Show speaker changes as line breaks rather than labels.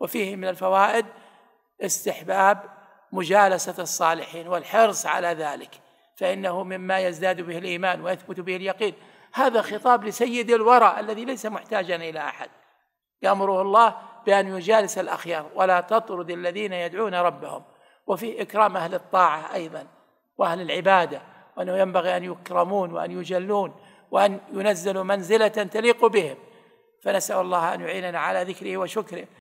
وفيه من الفوائد استحباب مجالسة الصالحين والحرص على ذلك فإنه مما يزداد به الإيمان ويثبت به اليقين هذا خطاب لسيد الورى الذي ليس محتاجا إلى أحد يأمره الله بأن يجالس الأخيار ولا تطرد الذين يدعون ربهم وفي إكرام أهل الطاعة أيضا وأهل العبادة وأنه ينبغي أن يكرمون وأن يجلون وأن ينزلوا منزلة تليق بهم فنسأل الله أن يعيننا على ذكره وشكره